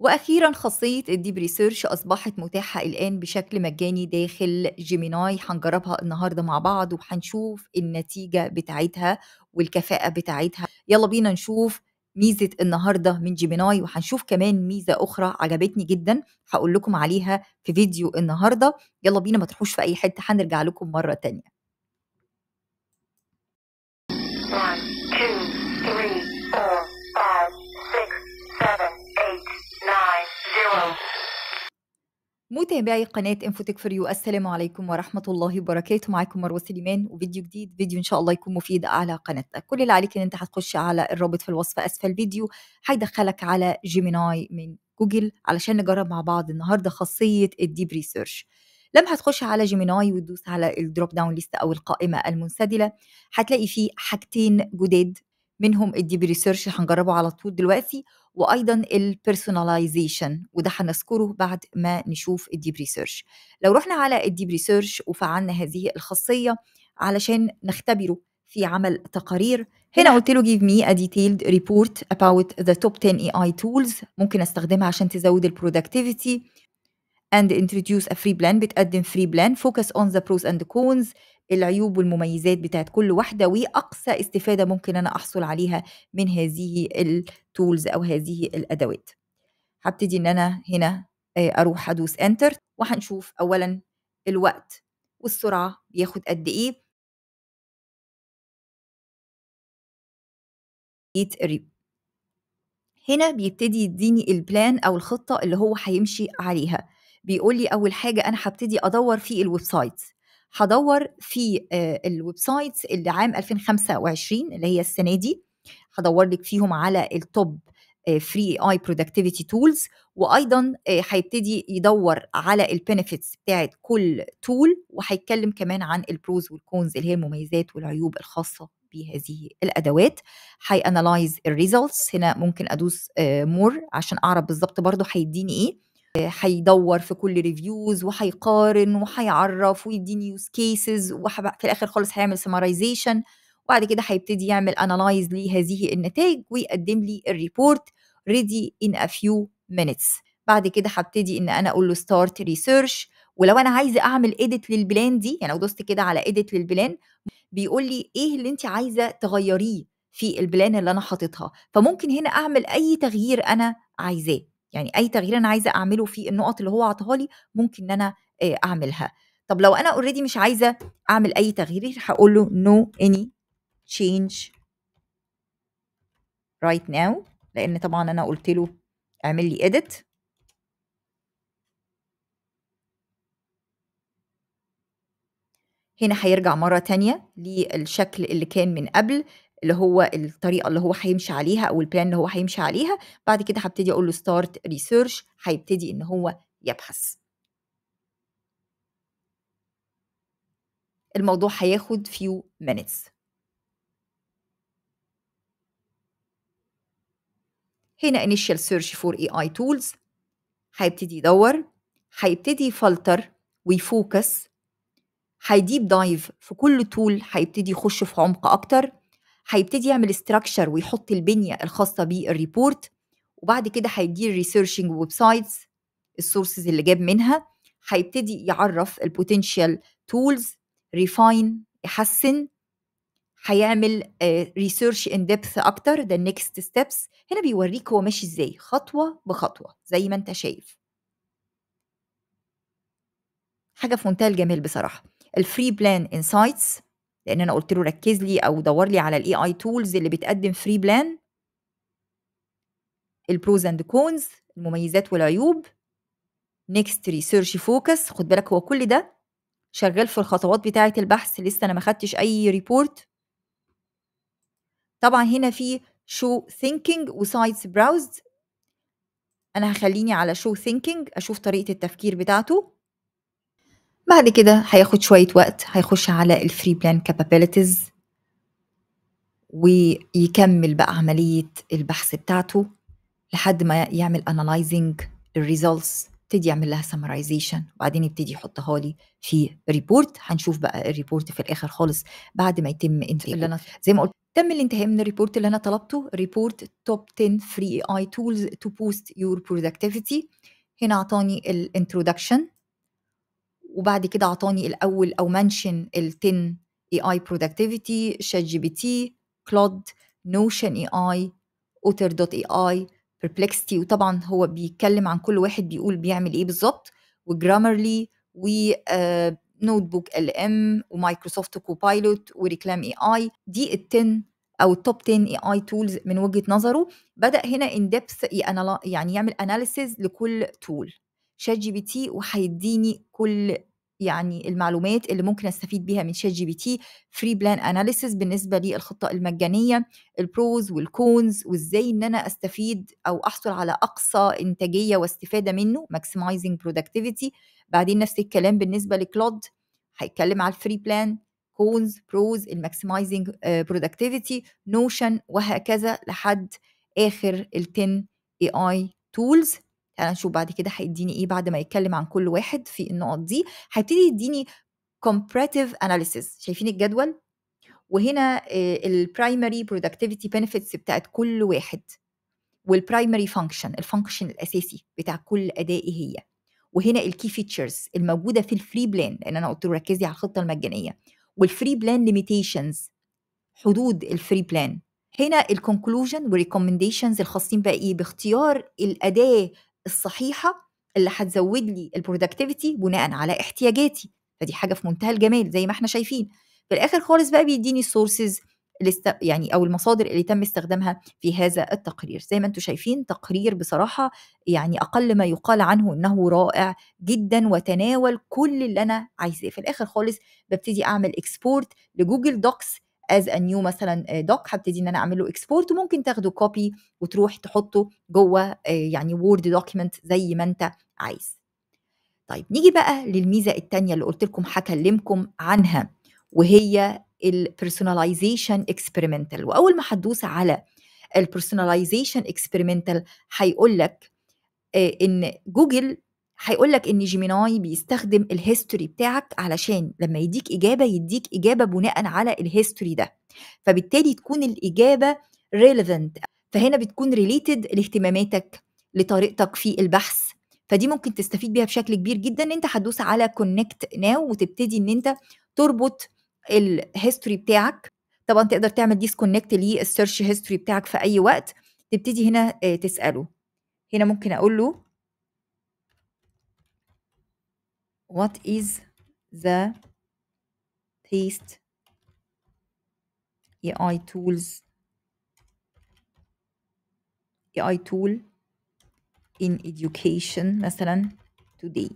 وأخيرا خاصية الديب ريسيرش أصبحت متاحة الآن بشكل مجاني داخل جيميناي هنجربها النهاردة مع بعض وهنشوف النتيجة بتاعتها والكفاءة بتاعتها يلا بينا نشوف ميزة النهاردة من جيميناي وهنشوف كمان ميزة أخرى عجبتني جدا هقول لكم عليها في فيديو النهاردة يلا بينا ما تروحوش في أي حتة هنرجع لكم مرة ثانيه متابعي قناة انفوتك فور يو السلام عليكم ورحمة الله وبركاته معاكم مروة سليمان وفيديو جديد فيديو ان شاء الله يكون مفيد على قناتنا كل اللي عليك ان انت هتخش على الرابط في الوصف اسفل الفيديو هيدخلك على جيميناي من جوجل علشان نجرب مع بعض النهارده خاصية الديب ريسيرش لما هتخش على جيميناي وتدوس على الدروب داون ليست او القائمة المنسدلة هتلاقي فيه حاجتين جداد منهم الديب ريسيرش هنجربه على طول دلوقتي وايضا البيرسوناليزيشن وده هنذكره بعد ما نشوف الديب ريسيرش لو رحنا على الديب ريسيرش وفعلنا هذه الخاصيه علشان نختبره في عمل تقارير هنا قلت له give me a detailed report about the top 10 AI tools ممكن استخدمها عشان تزود البرودكتيفيتي and introduce a free plan بتقدم free plan focus on the pros and cons العيوب والمميزات بتاعت كل واحدة وأقصى استفادة ممكن أنا أحصل عليها من هذه التولز أو هذه الأدوات هبتدي إن أنا هنا آه، أروح أدوس انتر وهنشوف أولا الوقت والسرعة بياخد قد إيه هنا بيبتدي يديني البلان أو الخطة اللي هو هيمشي عليها بيقول لي أول حاجة أنا هبتدي أدور في الويب سايتس هدور في آه، الويب سايتس اللي عام 2025 اللي هي السنه دي هدور لك فيهم على التوب فري اي برودكتيفيتي تولز وايضا آه، هيبتدي يدور على البينفيتس بتاعه كل تول وهيتكلم كمان عن البروز والكونز اللي هي المميزات والعيوب الخاصه بهذه الادوات هي الريزلتس هنا ممكن ادوس مور آه، عشان اعرف بالظبط برضه هيديني ايه هيدور في كل ريفيوز وهيقارن وهيعرف ويديني يوز كيسز وفي الاخر خالص هيعمل سمرايزيشن وبعد كده هيبتدي يعمل انالايز لهذه النتائج ويقدم لي الريبورت ريدي ان ا فيو مينتس بعد كده هبتدي ان انا اقول له ستارت ريسيرش ولو انا عايزه اعمل ايديت للبلان دي يعني لو دوست كده على ايديت للبلان بيقول لي ايه اللي انت عايزه تغيريه في البلان اللي انا حاططها فممكن هنا اعمل اي تغيير انا عايزاه يعني اي تغيير انا عايزه اعمله في النقط اللي هو عطاها لي ممكن ان انا اعملها طب لو انا اوريدي مش عايزه اعمل اي تغيير هقول له نو اني تشينج رايت ناو لان طبعا انا قلت له اعمل لي اديت هنا هيرجع مرة تانية للشكل اللي كان من قبل اللي هو الطريقه اللي هو هيمشي عليها او البلان اللي هو هيمشي عليها بعد كده هبتدي اقول له ستارت ريسيرش هيبتدي ان هو يبحث الموضوع هياخد فيو مينتس هنا initial search for AI tools هيبتدي يدور هيبتدي يفلتر ويفوكس هيديب دايف في كل تول هيبتدي يخش في عمق اكتر هيبتدي يعمل استراكشر ويحط البنيه الخاصه بالريبورت وبعد كده هيديه الريسيرشنج ويب سايتس السورسز اللي جاب منها هيبتدي يعرف البوتنشال تولز ريفاين يحسن هيعمل ريسيرش ان ديبث اكتر ده النكست ستيبس هنا بيوريك هو ماشي ازاي خطوه بخطوه زي ما انت شايف حاجه في منتهى الجمال بصراحه الفري بلان انسايتس لان انا قلت له ركز لي او دور لي على الاي اي تولز اللي بتقدم فري بلان البروز اند كونز المميزات والعيوب نيكست ريسيرش فوكس خد بالك هو كل ده شغال في الخطوات بتاعه البحث لسه انا ما خدتش اي ريبورت طبعا هنا في شو ثينكينج وسايتس براوزد انا هخليني على شو ثينكينج اشوف طريقه التفكير بتاعته بعد كده هياخد شوية وقت هيخش على الفري بلان كابابيلتيز ويكمل بقى عملية البحث بتاعته لحد ما يعمل انالايزنج الريزلتس يبتدي يعمل لها سمرايزيشن وبعدين يبتدي يحطها لي في ريبورت هنشوف بقى الريبورت في الاخر خالص بعد ما يتم انت اللي انا زي ما قلت تم الانتهاء من الريبورت اللي انا طلبته ريبورت توب 10 فري اي تولز تو بوست يور برودكتيفيتي هنا اعطاني الانترودكشن وبعد كده عطاني الاول او منشن ال 10 اي اي برودكتيفيتي شات جي بي تي كلود نوشن اي اي اوتر دوت اي اي بيربلكستي وطبعا هو بيتكلم عن كل واحد بيقول بيعمل ايه بالظبط وجرامرلي و نوت بوك ال ام ومايكروسوفت كوبايلوت وريكلام اي اي دي ال 10 او التوب 10 اي اي تولز من وجهه نظره بدا هنا يعني ان ديبث يعني يعمل اناليسيز لكل تول شات جي بي تي وهيديني كل يعني المعلومات اللي ممكن استفيد بيها من شات جي بي تي فري بلان اناليسيس بالنسبه للخطه المجانيه البروز والكونز وازاي ان انا استفيد او احصل على اقصى انتاجيه واستفاده منه ماكسمايزنج برودكتيفيتي بعدين نفس الكلام بالنسبه لكلود هيتكلم على الفري بلان كونز بروز الماكسمايزنج برودكتيفيتي نوشن وهكذا لحد اخر ال 10 اي اي تولز يعني انا اشوف بعد كده هيديني ايه بعد ما يتكلم عن كل واحد في النقط دي هيبتدي يديني comparative analysis شايفين الجدول وهنا البرايمري برودكتيفيتي بنفيتس بتاعت كل واحد والبرايمري فانكشن الفانكشن الاساسي بتاع كل اداء إيه هي وهنا الكي فيتشرز الموجوده في الفري بلان لان انا قلت له ركزي على الخطه المجانيه والفري بلان ليميتيشنز حدود الفري بلان هنا الكونكلوجن والريكومنديشنز الخاصين بقى ايه باختيار الاداه الصحيحه اللي هتزود لي البرودكتيفيتي بناء على احتياجاتي فدي حاجه في منتهى الجمال زي ما احنا شايفين في الاخر خالص بقى بيديني السورسز يعني او المصادر اللي تم استخدامها في هذا التقرير زي ما انتم شايفين تقرير بصراحه يعني اقل ما يقال عنه انه رائع جدا وتناول كل اللي انا عايزاه في الاخر خالص ببتدي اعمل اكسبورت لجوجل دوكس از ا نيو مثلا دوك آه، هبتدي ان انا اعمل له اكسبورت وممكن تاخده كوبي وتروح تحطه جوه آه، يعني وورد دوكيمنت زي ما انت عايز طيب نيجي بقى للميزه الثانيه اللي قلت لكم هكلمكم عنها وهي البيرسوناليزيشن اكسبيرمنتال واول ما هتدوس على البيرسوناليزيشن اكسبيرمنتال هيقول لك ان جوجل هيقول لك ان جيميناي بيستخدم الهيستوري بتاعك علشان لما يديك اجابه يديك اجابه بناء على الهيستوري ده فبالتالي تكون الاجابه ريليفنت فهنا بتكون ريليتد لاهتماماتك لطريقتك في البحث فدي ممكن تستفيد بيها بشكل كبير جدا ان انت هتدوس على كونكت ناو وتبتدي ان انت تربط الهيستوري بتاعك طبعا تقدر تعمل ديسكونكت للسيرش هيستوري بتاعك في اي وقت تبتدي هنا آه، تساله هنا ممكن اقول له what is the paste AI tools AI tool in education مثلا today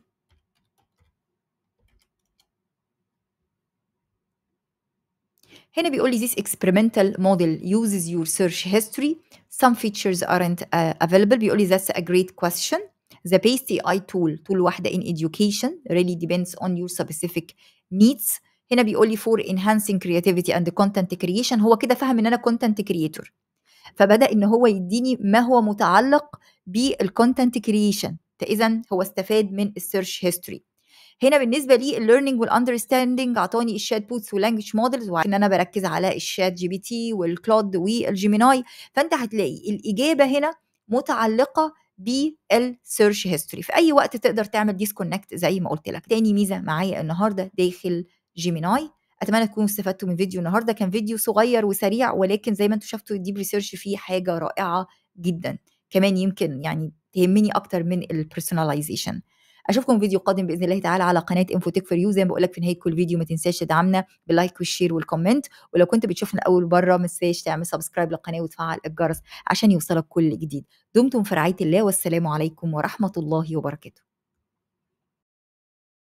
هنا بيقول لي this experimental model uses your search history some features aren't uh, available بيقول لي that's a great question The PACE AI tool tool واحدة in education really depends on your specific needs هنا بيقول لي for enhancing creativity and content creation هو كده فهم ان انا content creator فبدا ان هو يديني ما هو متعلق بالكونتنت creation. فاذا هو استفاد من السيرش هيستوري هنا بالنسبه لي الليرنينج understanding اعطاني الشات بوتس واللانجوج مودلز وان انا بركز على الشات جي بي تي والكلود والجيميناي فانت هتلاقي الاجابه هنا متعلقه بالسيرش هيستوري في اي وقت تقدر تعمل ديسكونكت زي ما قلت لك تاني ميزه معايا النهارده داخل جيميناي اتمنى تكونوا استفدتوا من فيديو النهارده كان فيديو صغير وسريع ولكن زي ما انتم شفتوا الديب ريسيرش فيه حاجه رائعه جدا كمان يمكن يعني تهمني اكتر من البيرسوناليزيشن اشوفكم فيديو قادم باذن الله تعالى على قناه انفوتك فور يو زي ما بقول لك في نهايه كل فيديو ما تنساش تدعمنا باللايك والشير والكومنت ولو كنت بتشوفنا اول مره ما تنساش تعمل سبسكرايب للقناه وتفعل الجرس عشان يوصلك كل جديد دمتم في رعايه الله والسلام عليكم ورحمه الله وبركاته